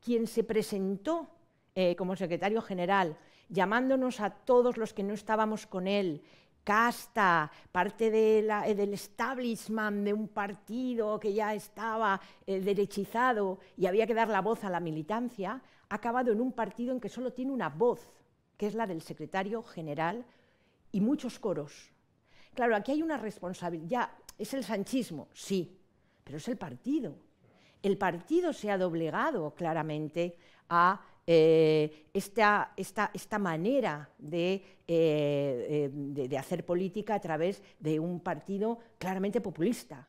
quien se presentó eh, como secretario general, llamándonos a todos los que no estábamos con él, casta, parte de eh, del establishment de un partido que ya estaba eh, derechizado y había que dar la voz a la militancia, ha acabado en un partido en que solo tiene una voz, que es la del secretario general, y muchos coros. Claro, aquí hay una responsabilidad, es el sanchismo, sí, pero es el partido el partido se ha doblegado claramente a eh, esta, manera eh, eh, de hacer política a través de un partido claramente populista.